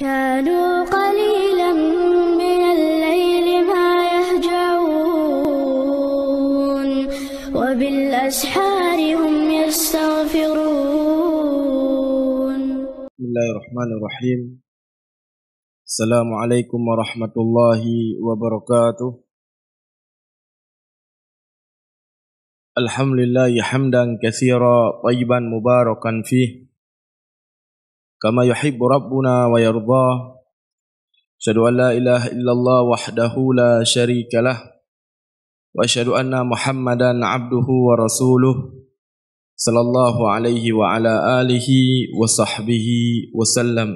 كانوا قليلا من الليل ما يهجعون وبالأسحار هم يستغفرون بسم الله الرحمن الرحيم السلام عليكم ورحمة الله وبركاته الحمد لله حمدا كثيرا طيبا مباركا فيه كما يحب ربنا ويرضى أشهد أن لا إله إلا الله وحده لا شريك له وأشهد أن محمدا عبده ورسوله صلى الله عليه وعلى آله وصحبه وسلم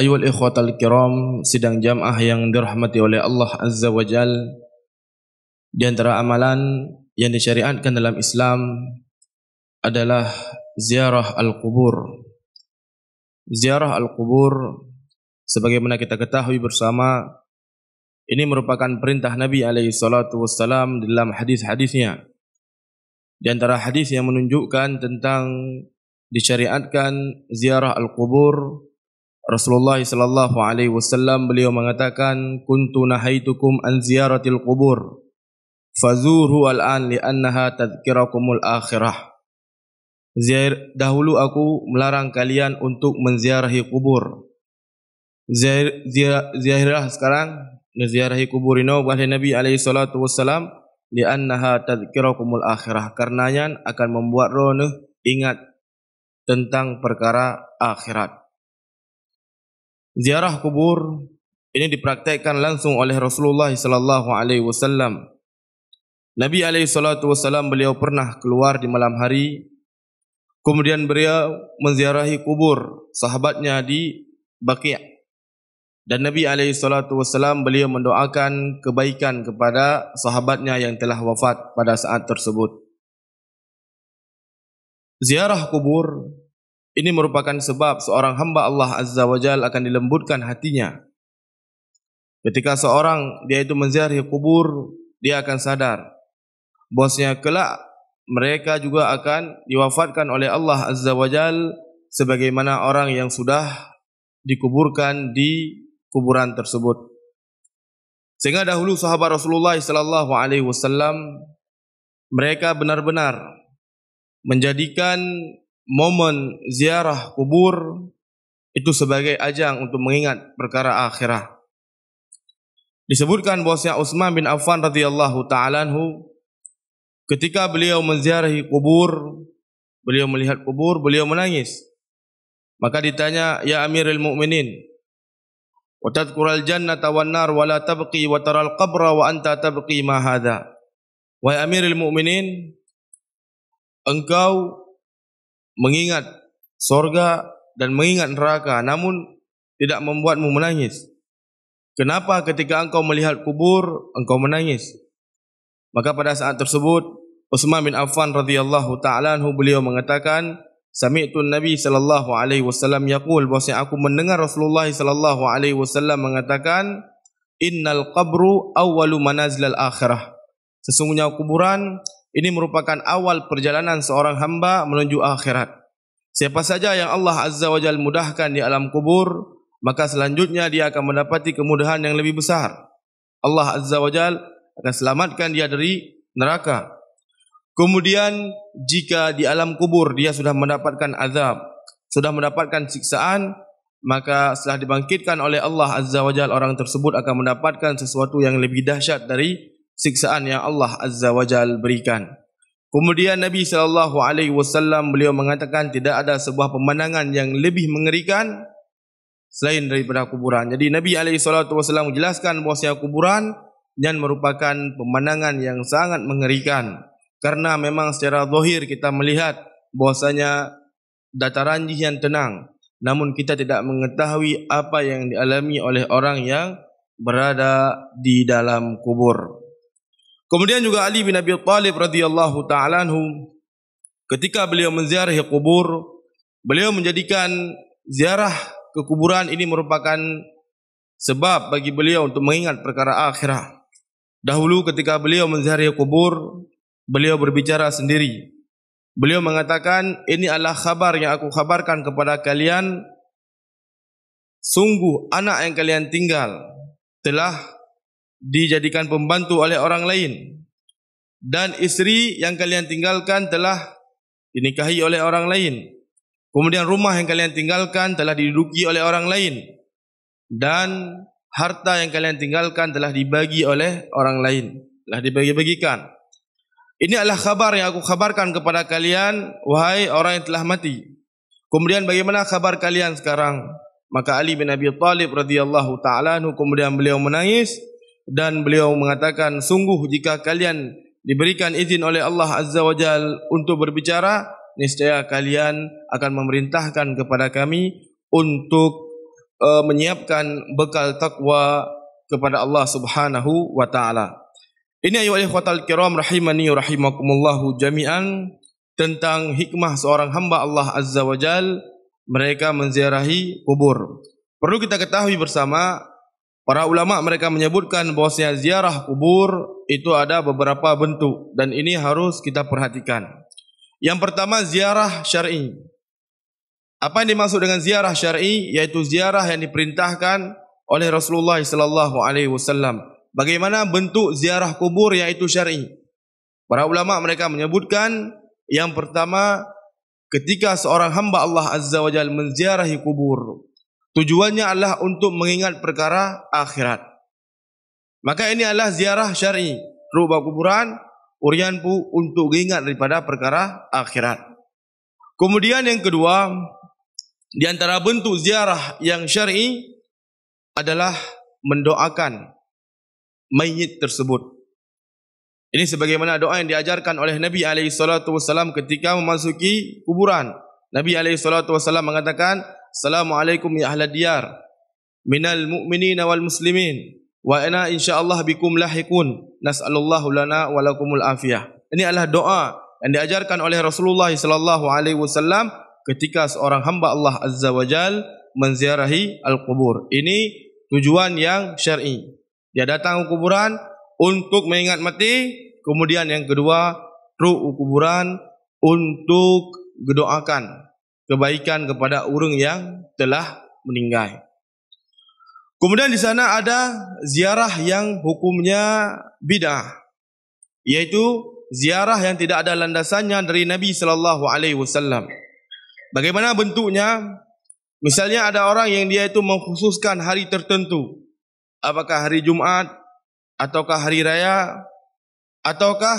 أيها الإخوة الكرام sidang jamaah yang dirahmati oleh Allah Azza wa Jal di antara amalan yang disyariatkan dalam Islam adalah ziarah al-kubur ziarah al-kubur sebagaimana kita ketahui bersama ini merupakan perintah Nabi alaihi salatu wasalam dalam hadis-hadisnya. Di antara hadis yang menunjukkan tentang disyariatkan ziarah al-kubur Rasulullah sallallahu alaihi wasallam beliau mengatakan kuntu nahaitukum an ziyaratil qubur fazuru al-an li'annaha tadhkirakumul akhirah Zair, dahulu aku melarang kalian untuk menziarahi kubur. Zair, ziarah sekarang, menziarahi kubur ini oleh Nabi SAW, li'annaha tadkirakumul akhirah. Karenanya akan membuat roh ingat tentang perkara akhirat. Ziarah kubur ini dipraktekkan langsung oleh Rasulullah sallallahu alaihi wasallam. Nabi alaihi salatu wasallam beliau pernah keluar di malam hari Kemudian beliau menziarahi kubur sahabatnya di Baqi'. Dan Nabi alaihi salatu wasallam beliau mendoakan kebaikan kepada sahabatnya yang telah wafat pada saat tersebut. Ziarah kubur ini merupakan sebab seorang hamba Allah Azza Wajalla akan dilembutkan hatinya. Ketika seorang dia itu menziarahi kubur, dia akan sadar bosnya kelak mereka juga akan diwafatkan oleh Allah Azza wa Jal sebagaimana orang yang sudah dikuburkan di kuburan tersebut. Sehingga dahulu sahabat Rasulullah sallallahu alaihi wasallam mereka benar-benar menjadikan momen ziarah kubur itu sebagai ajang untuk mengingat perkara akhirah. Disebutkan bahwasanya Utsman bin Affan radhiyallahu taala Ketika beliau menziarahi kubur, beliau melihat kubur, beliau menangis. Maka ditanya, "Ya Amirul Mukminin, wa al jannata wan nar wa la tabqi wa taral qabra wa anta tabqi ma hadha?" Wahai Amirul Mukminin, engkau mengingat sorga dan mengingat neraka, namun tidak membuatmu menangis. Kenapa ketika engkau melihat kubur, engkau menangis? Maka pada saat tersebut, Utsman bin Affan radhiyallahu taala anhu beliau mengatakan Sami'tu Nabi sallallahu alaihi wasallam yaqul bahwa aku mendengar Rasulullah sallallahu alaihi wasallam mengatakan innal qabru awwalu manazilil akhirah sesungguhnya kuburan ini merupakan awal perjalanan seorang hamba menuju akhirat siapa saja yang Allah azza wa jalla mudahkan di alam kubur maka selanjutnya dia akan mendapati kemudahan yang lebih besar Allah azza wa jalla akan selamatkan dia dari neraka Kemudian jika di alam kubur dia sudah mendapatkan azab, sudah mendapatkan siksaan, maka setelah dibangkitkan oleh Allah Azza wa Jal, orang tersebut akan mendapatkan sesuatu yang lebih dahsyat dari siksaan yang Allah Azza wa Jal berikan. Kemudian Nabi sallallahu alaihi wasallam beliau mengatakan tidak ada sebuah pemandangan yang lebih mengerikan selain daripada kuburan. Jadi Nabi alaihi salatu wasallam menjelaskan bahawa kuburan yang merupakan pemandangan yang sangat mengerikan. Karena memang secara zahir kita melihat bahwasanya dataran yang tenang namun kita tidak mengetahui apa yang dialami oleh orang yang berada di dalam kubur. Kemudian juga Ali bin Abi Thalib radhiyallahu taalaanhu ketika beliau menziarahi kubur, beliau menjadikan ziarah ke kuburan ini merupakan sebab bagi beliau untuk mengingat perkara akhirah. Dahulu ketika beliau menziarahi kubur, beliau berbicara sendiri. Beliau mengatakan, ini adalah khabar yang aku khabarkan kepada kalian. Sungguh anak yang kalian tinggal telah dijadikan pembantu oleh orang lain. Dan istri yang kalian tinggalkan telah dinikahi oleh orang lain. Kemudian rumah yang kalian tinggalkan telah diduduki oleh orang lain. Dan harta yang kalian tinggalkan telah dibagi oleh orang lain. Telah dibagi-bagikan. Ini adalah khabar yang aku khabarkan kepada kalian, wahai orang yang telah mati. Kemudian bagaimana khabar kalian sekarang? Maka Ali bin Abi Talib radhiyallahu taala kemudian beliau menangis dan beliau mengatakan, sungguh jika kalian diberikan izin oleh Allah Azza wa Jal untuk berbicara, niscaya kalian akan memerintahkan kepada kami untuk uh, menyiapkan bekal takwa kepada Allah Subhanahu wa taala. Ini ayat ayu khatal kiram rahimani rahimakumullahu jami'an tentang hikmah seorang hamba Allah Azza wa Jal mereka menziarahi kubur. Perlu kita ketahui bersama para ulama mereka menyebutkan bahwasanya ziarah kubur itu ada beberapa bentuk dan ini harus kita perhatikan. Yang pertama ziarah syar'i. Apa yang dimaksud dengan ziarah syar'i yaitu ziarah yang diperintahkan oleh Rasulullah sallallahu alaihi wasallam bagaimana bentuk ziarah kubur itu syar'i. Para ulama mereka menyebutkan yang pertama ketika seorang hamba Allah Azza wa Jalla menziarahi kubur tujuannya adalah untuk mengingat perkara akhirat. Maka ini adalah ziarah syar'i, rubah kuburan urian pu untuk mengingat daripada perkara akhirat. Kemudian yang kedua di antara bentuk ziarah yang syar'i adalah mendoakan mayit tersebut. Ini sebagaimana doa yang diajarkan oleh Nabi Alaihi SAW ketika memasuki kuburan. Nabi Alaihi SAW mengatakan, Assalamualaikum ya ahla diyar, minal mu'minin wal muslimin, wa ina insyaAllah bikum lahikun, nas'alullahu lana wa walakumul afiyah. Ini adalah doa yang diajarkan oleh Rasulullah Sallallahu Alaihi Wasallam ketika seorang hamba Allah Azza wa menziarahi al-kubur. Ini tujuan yang syar'i. Dia datang ke kuburan untuk mengingat mati. Kemudian yang kedua, ruh kuburan untuk gedoakan kebaikan kepada orang yang telah meninggal. Kemudian di sana ada ziarah yang hukumnya bidah, yaitu ziarah yang tidak ada landasannya dari Nabi Sallallahu Alaihi Wasallam. Bagaimana bentuknya? Misalnya ada orang yang dia itu mengkhususkan hari tertentu, apakah hari Jumat ataukah hari raya ataukah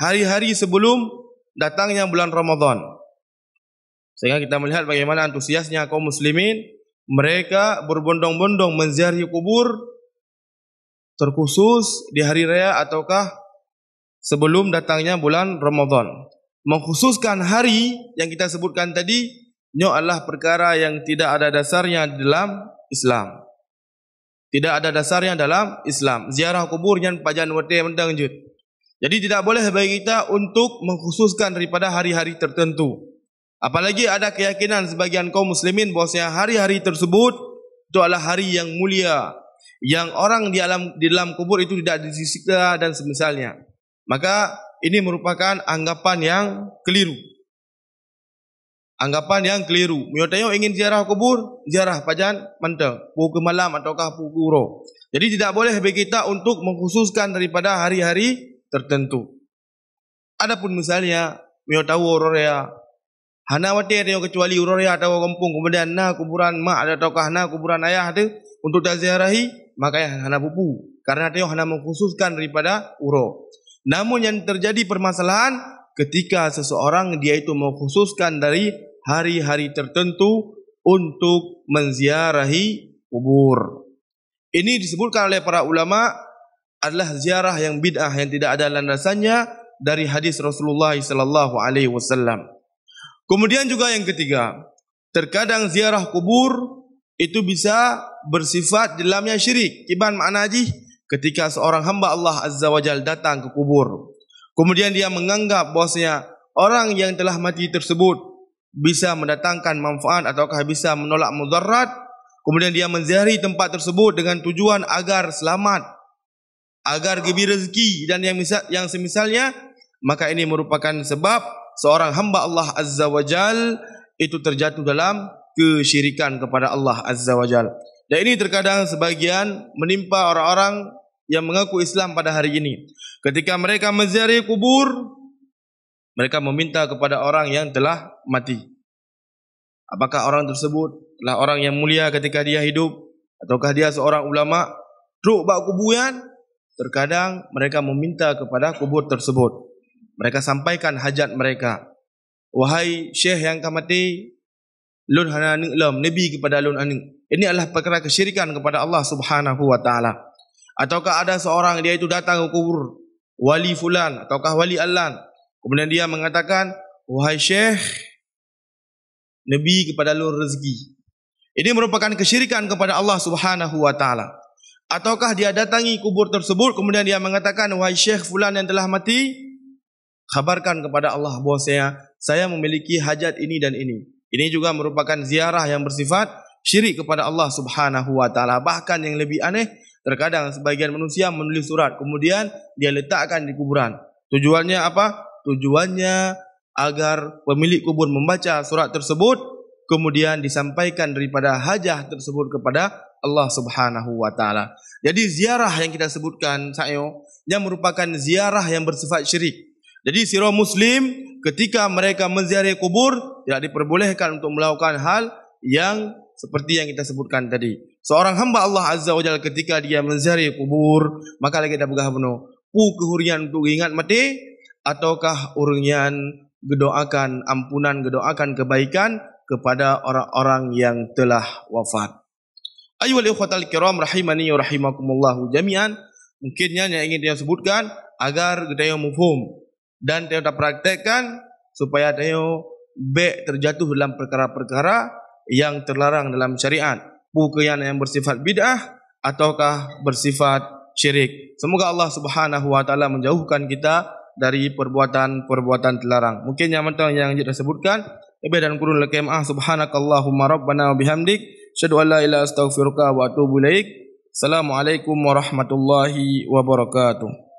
hari-hari sebelum datangnya bulan Ramadan. Sehingga kita melihat bagaimana antusiasnya kaum muslimin mereka berbondong-bondong menziarahi kubur terkhusus di hari raya ataukah sebelum datangnya bulan Ramadan. Mengkhususkan hari yang kita sebutkan tadi, ini adalah perkara yang tidak ada dasarnya dalam Islam. Tidak ada dasarnya dalam Islam. Ziarah kubur yang pajan wate mendang jut. Jadi tidak boleh bagi kita untuk mengkhususkan daripada hari-hari tertentu. Apalagi ada keyakinan sebagian kaum muslimin bahawa hari-hari tersebut itu adalah hari yang mulia. Yang orang di dalam, di dalam kubur itu tidak disiksa dan semisalnya. Maka ini merupakan anggapan yang keliru anggapan yang keliru. Mio tanya ingin ziarah kubur, ziarah pajan mente, pukul malam ataukah pukul roh. Jadi tidak boleh bagi kita untuk mengkhususkan daripada hari-hari tertentu. Adapun misalnya, mio tahu orang ya, hana wati ada yang kecuali orang ya atau kampung kemudian na kuburan mak ada ataukah na kuburan ayah ada untuk ziarahi, maka ya hana bubu. Karena tanya hana mengkhususkan daripada uro. Namun yang terjadi permasalahan ketika seseorang dia itu mengkhususkan dari hari-hari tertentu untuk menziarahi kubur. Ini disebutkan oleh para ulama adalah ziarah yang bid'ah yang tidak ada landasannya dari hadis Rasulullah sallallahu alaihi wasallam. Kemudian juga yang ketiga, terkadang ziarah kubur itu bisa bersifat dalamnya syirik. Iban makna haji ketika seorang hamba Allah Azza wa datang ke kubur. Kemudian dia menganggap bahwasanya orang yang telah mati tersebut bisa mendatangkan manfaat ataukah bisa menolak mudarat kemudian dia menziarahi tempat tersebut dengan tujuan agar selamat agar diberi rezeki dan yang misal yang semisalnya maka ini merupakan sebab seorang hamba Allah Azza wa Jal itu terjatuh dalam kesyirikan kepada Allah Azza wa Jal. Dan ini terkadang sebagian menimpa orang-orang yang mengaku Islam pada hari ini. Ketika mereka menziarahi kubur, mereka meminta kepada orang yang telah mati. Apakah orang tersebut adalah orang yang mulia ketika dia hidup ataukah dia seorang ulama? Truk bak kuburan terkadang mereka meminta kepada kubur tersebut. Mereka sampaikan hajat mereka. Wahai Syekh yang kau mati, lun hanang lam nabi kepada lun aning. Ini adalah perkara kesyirikan kepada Allah Subhanahu wa taala. Ataukah ada seorang dia itu datang ke kubur wali fulan ataukah wali alan kemudian dia mengatakan wahai syekh Nabi kepada lur rezeki. Ini merupakan kesyirikan kepada Allah Subhanahu wa taala. Ataukah dia datangi kubur tersebut kemudian dia mengatakan wahai Syekh fulan yang telah mati khabarkan kepada Allah bahwasanya saya memiliki hajat ini dan ini. Ini juga merupakan ziarah yang bersifat syirik kepada Allah Subhanahu wa taala. Bahkan yang lebih aneh, terkadang sebagian manusia menulis surat kemudian dia letakkan di kuburan. Tujuannya apa? Tujuannya agar pemilik kubur membaca surat tersebut kemudian disampaikan daripada hajah tersebut kepada Allah Subhanahu wa taala. Jadi ziarah yang kita sebutkan saya, yang merupakan ziarah yang bersifat syirik. Jadi siro muslim ketika mereka menziarahi kubur tidak diperbolehkan untuk melakukan hal yang seperti yang kita sebutkan tadi. Seorang hamba Allah Azza wa Jalla ketika dia menziarahi kubur, maka lagi kita begah benar. Pu kehurian untuk ingat mati ataukah urungian gedoakan ampunan, gedoakan kebaikan kepada orang-orang yang telah wafat. Ayuhal ikhwatal kiram rahimani wa rahimakumullahu jami'an. Mungkinnya yang ingin dia sebutkan agar kita yang mufum dan kita tak praktekkan supaya kita baik terjatuh dalam perkara-perkara yang terlarang dalam syariat. Bukan yang bersifat bid'ah ataukah bersifat syirik. Semoga Allah subhanahu wa ta'ala menjauhkan kita dari perbuatan-perbuatan terlarang. Mungkin yang mentang yang dia sebutkan, lebih dan kurun lakim ah subhanakallahumma rabbana wa bihamdik, syadu alla ila astaghfiruka wa atubu ilaik. Assalamualaikum warahmatullahi wabarakatuh.